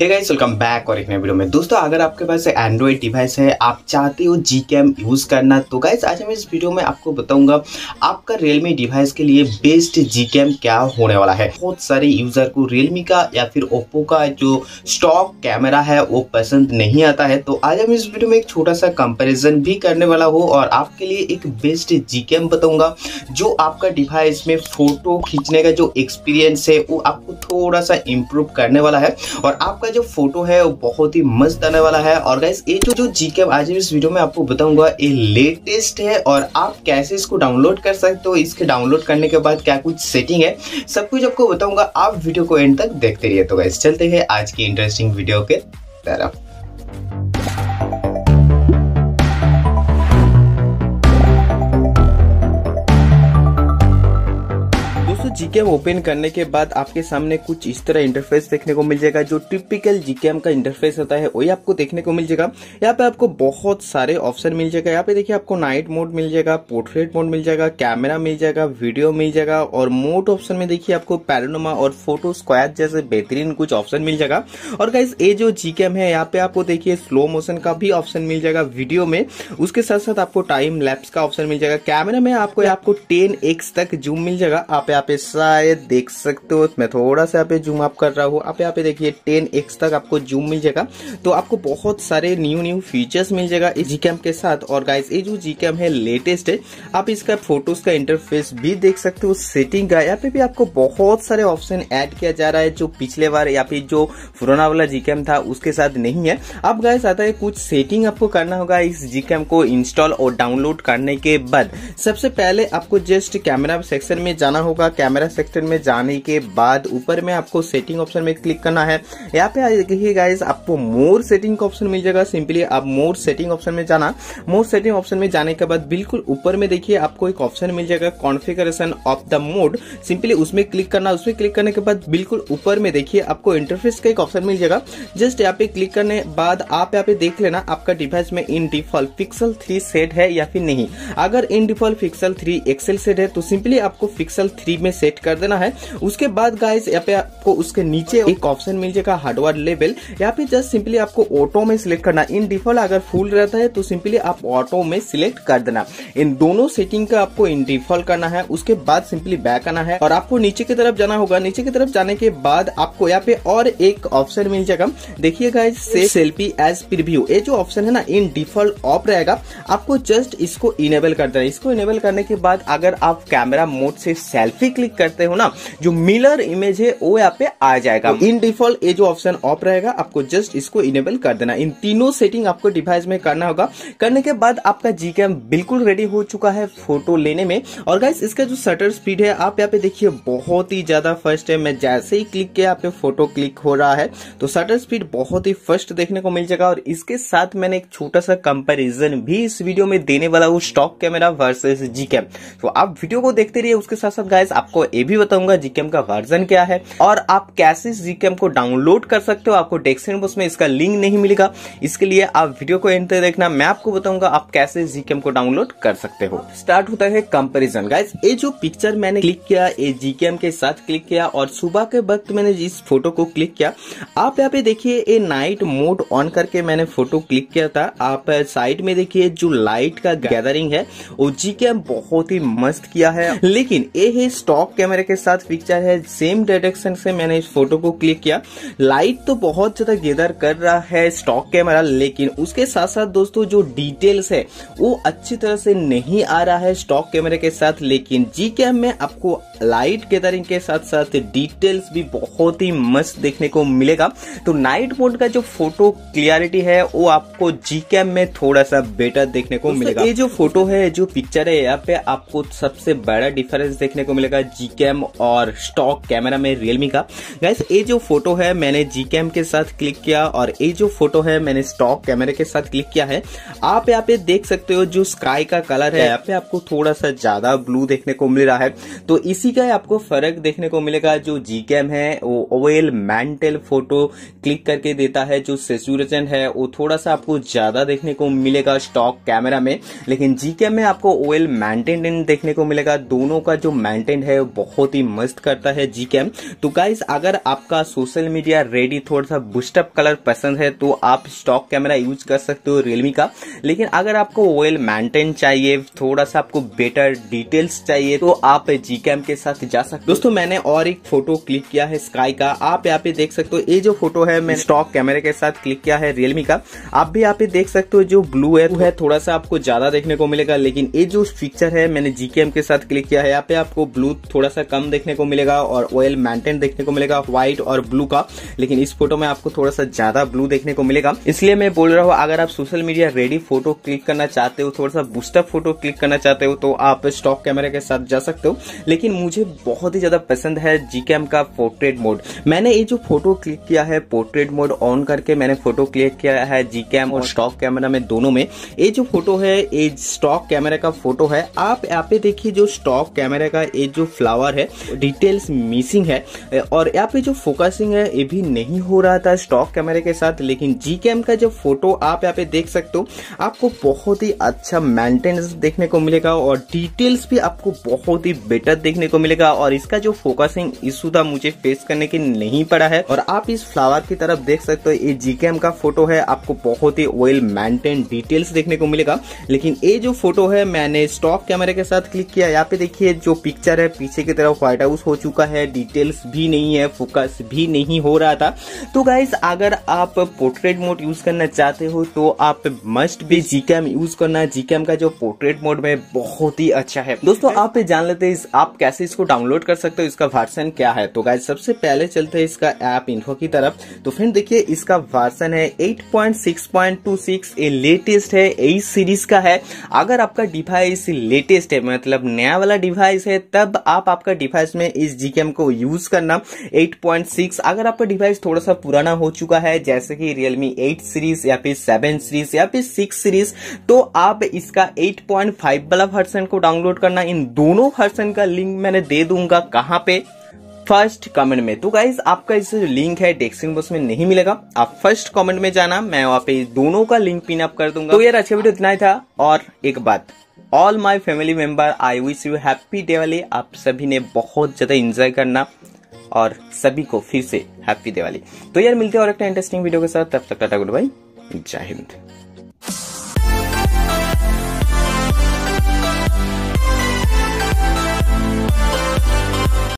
Hey guys welcome back और एक नए वीडियो में दोस्तों अगर आपके पास एंड्रॉइड डिवाइस है आप चाहते हो जी कैम यूज़ करना तो गाइस आज मैं इस वीडियो में आपको बताऊंगा आपका रियलमी डिवाइस के लिए बेस्ट जी कैम क्या होने वाला है बहुत सारे यूज़र को रियलमी का या फिर ओप्पो का जो स्टॉक कैमरा है वो पसंद नहीं आता है तो आज हम इस वीडियो में एक छोटा सा कंपेरिजन भी करने वाला हो और आपके लिए एक बेस्ट जी कैम बताऊँगा जो आपका डिवाइस में फ़ोटो खींचने का जो एक्सपीरियंस है वो आपको थोड़ा सा इम्प्रूव करने वाला है और आपका का जो फोटो है वो बहुत ही मस्त आने वाला है और गाइस ये जो जो जीके आज इस वीडियो में आपको बताऊंगा ये लेटेस्ट है और आप कैसे इसको डाउनलोड कर सकते हो इसके डाउनलोड करने के बाद क्या कुछ सेटिंग है सब कुछ आपको बताऊंगा आप वीडियो को एंड तक देखते रहिए तो गाइस चलते हैं आज की इंटरेस्टिंग वीडियो के तरफ जीकेएम ओपन करने के बाद आपके सामने कुछ इस तरह इंटरफेस देखने को मिल जाएगा जो टिपिकल जीकेएम का इंटरफेस होता है वही आपको देखने को मिल जाएगा यहाँ पे आपको बहुत सारे ऑप्शन मिल जाएगा यहाँ पे देखिए आपको नाइट मोड मिल जाएगा पोर्ट्रेट मोड मिल जाएगा कैमरा मिल जाएगा वीडियो मिल जाएगा और मोड ऑप्शन में देखिए आपको पैरोनोमा और फोटो स्क्वायर जैसे बेहतरीन कुछ ऑप्शन मिल जाएगा और गाइज ये जो जीकेम है यहाँ पे आपको देखिए स्लो मोशन का भी ऑप्शन मिल जाएगा वीडियो में उसके साथ साथ आपको टाइम लैप्स का ऑप्शन मिल जाएगा कैमरा में आपको आपको टेन तक जूम मिल जाएगा आप यहाँ पे शायद देख सकते हो मैं थोड़ा सा जूम आप कर रहा हूँ आप यहाँ पे देखिए टेन एक्स तक आपको जूम मिल जाएगा तो आपको बहुत सारे न्यू न्यू फीचर्स मिल जाएगा इस जी के साथ और गाइस ये जो जी है लेटेस्ट है आप इसका फोटोज का इंटरफेस भी देख सकते हो सेटिंग का यहाँ पे भी आपको बहुत सारे ऑप्शन ऐड किया जा रहा है जो पिछले बार या फिर जो पुराना वाला जी था उसके साथ नहीं है अब गाइस आता है कुछ सेटिंग आपको करना होगा इस जी को इंस्टॉल और डाउनलोड करने के बाद सबसे पहले आपको जस्ट कैमरा सेक्शन में जाना होगा कैमरा कैमरा सेक्शन में जाने के बाद ऊपर में आपको सेटिंग ऑप्शन में क्लिक करना है यहाँ पे देखिए गाइज आपको मोर सेटिंग का ऑप्शन मिल जाएगा सिंपली आप मोर सेटिंग ऑप्शन में जाना मोर सेटिंग ऑप्शन में जाने के बाद बिल्कुल ऊपर में देखिए आपको एक ऑप्शन मिल जाएगा configuration of the mode simply उसमें क्लिक करना उसमें क्लिक करने के बाद बिल्कुल ऊपर में देखिए आपको इंटरफेस का एक ऑप्शन मिल जाएगा जस्ट यहाँ पे क्लिक करने बाद आप यहाँ पे देख लेना आपका डिवाइस में in default pixel three set है या फिर नहीं अगर in default pixel three XL set है तो सिंपली आपको पिक्सल थ्री में से सेट कर देना है उसके बाद गाइस यहाँ पे आपको उसके नीचे एक ऑप्शन मिल जाएगा हार्डवेयर लेवल यहाँ पे जस्ट सिंपली आपको ऑटो में सिलेक्ट करना इन डिफॉल्ट अगर फुल रहता है तो सिंपली आप ऑटो में सिलेक्ट कर देना इन दोनों सेटिंग का आपको इन डिफॉल्ट करना है उसके बाद सिंपली बैक आना है और आपको नीचे की तरफ जाना होगा नीचे की तरफ जाने के बाद आपको यहाँ पे और एक ऑप्शन मिल जाएगा देखिए गाइस सेल्फी एज प्रिव्यू ये जो ऑप्शन है ना इन डिफॉल्ट ऑफ रहेगा आपको जस्ट इसको इनेबल कर देना इसको इनेबल करने के बाद अगर आप कैमरा मोड से सेल्फी क्लिक करते हो ना जो मिलर इमेज है वो यहाँ पे आ जाएगा इन हम्म। डिफॉल्ट ये जो ऑप्शन ऑफ रहेगा आपको जस्ट इसको इनेबल कर देना इन तीनों सेटिंग आपको डिवाइस में करना होगा करने के बाद आपका जी बिल्कुल रेडी हो चुका है फोटो लेने में और गाइस इसका जो शटर स्पीड है आप यहाँ पे देखिए बहुत ही ज्यादा फर्स्ट है मैं जैसे ही क्लिक किया यहाँ पे फोटो क्लिक हो रहा है तो शटर स्पीड बहुत ही फर्स्ट देखने को मिल जाएगा और इसके साथ मैंने एक छोटा सा कंपेरिजन भी इस वीडियो में देने वाला हूँ stock camera versus G cam तो आप वीडियो को देखते रहिए उसके साथ साथ गाइस आपको आपको ये भी बताऊंगा जीकेम का वर्जन क्या है और आप कैसे जीकेम को डाउनलोड कर सकते हो आपको डेस्क्रिप्शन बॉक्स में इसका लिंक नहीं मिलेगा इसके लिए आप वीडियो को एंड तक देखना मैं आपको बताऊंगा आप कैसे जीकेम को डाउनलोड कर सकते हो स्टार्ट होता है कंपेरिजन गाइज ये जो पिक्चर मैंने क्लिक किया ये जीकेम के साथ क्लिक किया और सुबह के वक्त मैंने इस फोटो को क्लिक किया आप यहाँ पे देखिए ये नाइट मोड ऑन करके मैंने फोटो क्लिक किया था आप साइड में देखिए जो लाइट का गैदरिंग है वो जीकेम बहुत ही मस्त किया है लेकिन ये है स्टॉक क्रॉप कैमरे के साथ पिक्चर है सेम डायरेक्शन से मैंने इस फोटो को क्लिक किया लाइट तो बहुत ज्यादा गेदर कर रहा है स्टॉक कैमरा लेकिन उसके साथ साथ दोस्तों जो डिटेल्स है वो अच्छी तरह से नहीं आ रहा है स्टॉक कैमरे के साथ लेकिन जी कैम में आपको लाइट गेदरिंग के साथ साथ डिटेल्स भी बहुत ही मस्त देखने को मिलेगा तो नाइट मोड का जो फोटो क्लियरिटी है वो आपको जी कैम में थोड़ा सा बेटर देखने को मिलेगा ये जो फोटो है जो पिक्चर है यहाँ पे आपको सबसे बड़ा डिफरेंस देखने को मिलेगा जी और स्टॉक कैमरा में रियलमी का गाइस ये जो फोटो है मैंने जी के साथ क्लिक किया और ये जो फोटो है मैंने स्टॉक कैमरे के साथ क्लिक किया है आप यहाँ पे देख सकते हो जो स्काई का कलर है यहाँ पे आपको थोड़ा सा ज्यादा ब्लू देखने को मिल रहा है तो इसी का आपको फर्क देखने को मिलेगा जो जी है वो ओवेल मैंटेल फोटो क्लिक करके देता है जो सेचुरेशन है वो थोड़ा सा आपको ज्यादा देखने को मिलेगा स्टॉक कैमरा में लेकिन जी में आपको ओवेल मैंटेन देखने को मिलेगा दोनों का जो मैंटेन है बहुत ही मस्त करता है जी कैम तो गाइस अगर आपका सोशल मीडिया रेडी थोड़ा सा बुस्टअप कलर पसंद है तो आप स्टॉक कैमरा यूज कर सकते हो रियलमी का लेकिन अगर आपको वेल मेंटेन चाहिए थोड़ा सा आपको बेटर डिटेल्स चाहिए तो आप जी कैम के साथ जा सकते दोस्तों मैंने और एक फोटो क्लिक किया है स्काई का आप यहाँ पे देख सकते हो ये जो फोटो है मैं स्टॉक कैमरे के साथ क्लिक किया है रियलमी का आप भी यहाँ पे देख सकते हो जो ब्लू है, है थोड़ा सा आपको ज्यादा देखने को मिलेगा लेकिन ये जो फीचर है मैंने जीकेएम के साथ क्लिक किया है यहाँ पे आपको ब्लू थोड़ा सा कम देखने को मिलेगा और ऑयल मेंटेन देखने को मिलेगा व्हाइट और ब्लू का लेकिन इस फोटो में आपको थोड़ा सा ज्यादा ब्लू देखने को मिलेगा इसलिए मैं बोल रहा हूँ अगर आप social media ready photo click करना चाहते हो थोड़ा सा बूस्टअप फोटो क्लिक करना चाहते हो तो आप स्टॉक कैमरे के साथ जा सकते हो लेकिन मुझे बहुत ही ज्यादा पसंद है जीकेम का पोर्ट्रेट मोड मैंने ये जो फोटो क्लिक किया है पोर्ट्रेट मोड ऑन करके मैंने फोटो क्लिक किया है जीकेम और स्टॉक कैमरा में दोनों में ये जो फोटो है ये स्टॉक कैमरा का फोटो है आप यहाँ पे देखिए जो स्टॉक कैमरा का ये जो फ्लैश फ्लावर है डिटेल्स मिसिंग है और यहाँ पे जो फोकसिंग है ये भी नहीं हो रहा था स्टॉक कैमरे के साथ लेकिन जी कैम का जो फोटो आप यहाँ पे देख सकते हो आपको बहुत ही अच्छा मेंटेनेंस देखने को मिलेगा और डिटेल्स भी आपको बहुत ही बेटर देखने को मिलेगा और इसका जो फोकसिंग इशू था मुझे फेस करने की नहीं पड़ा है और आप इस फ्लावर की तरफ देख सकते हो ये जी कैम का फोटो है आपको बहुत ही वेल मेंटेन डिटेल्स देखने को मिलेगा लेकिन ये जो फोटो है मैंने स्टॉक कैमरे के साथ क्लिक किया यहाँ पे देखिए जो पिक्चर है पीछे पीछे की तरफ व्हाइट हाउस हो चुका है डिटेल्स भी नहीं है फोकस भी नहीं हो रहा था तो गाइज अगर आप पोर्ट्रेट मोड यूज करना चाहते हो तो आप मस्ट भी जी कैम यूज करना जी कैम का जो पोर्ट्रेट मोड में बहुत ही अच्छा है दोस्तों आप जान लेते हैं आप कैसे इसको डाउनलोड कर सकते हो इसका वर्सन क्या है तो गाइज सबसे पहले चलते हैं इसका एप इन्फो की तरफ तो फिर देखिए इसका वर्सन है 8.6.26 ये लेटेस्ट है ए सीरीज का है अगर आपका डिवाइस लेटेस्ट है मतलब नया वाला डिवाइस है तब आप आपका डिवाइस में इस जीकेम को यूज करना 8.6 अगर आपका डिवाइस थोड़ा सा पुराना हो चुका है जैसे कि रियलमी 8 सीरीज या फिर 7 सीरीज या फिर 6 सीरीज तो आप इसका 8.5 वाला वर्सन को डाउनलोड करना इन दोनों वर्सन का लिंक मैंने दे दूंगा कहाँ पे फर्स्ट कमेंट में तो गाइज आपका इससे जो लिंक है डेक्सिंग बॉक्स में नहीं मिलेगा आप फर्स्ट कमेंट में जाना मैं वहां पे दोनों का लिंक पिन अप कर दूंगा तो यार अच्छा वीडियो इतना ही था और एक बात all my family member I wish you happy Diwali आप सभी ने बहुत ज़्यादा इंजॉय करना और सभी को फिर से हैप्पी दिवाली तो यार मिलते हैं और एक इंटरेस्टिंग वीडियो के साथ तब तक टाटा गुड बाई जय हिंद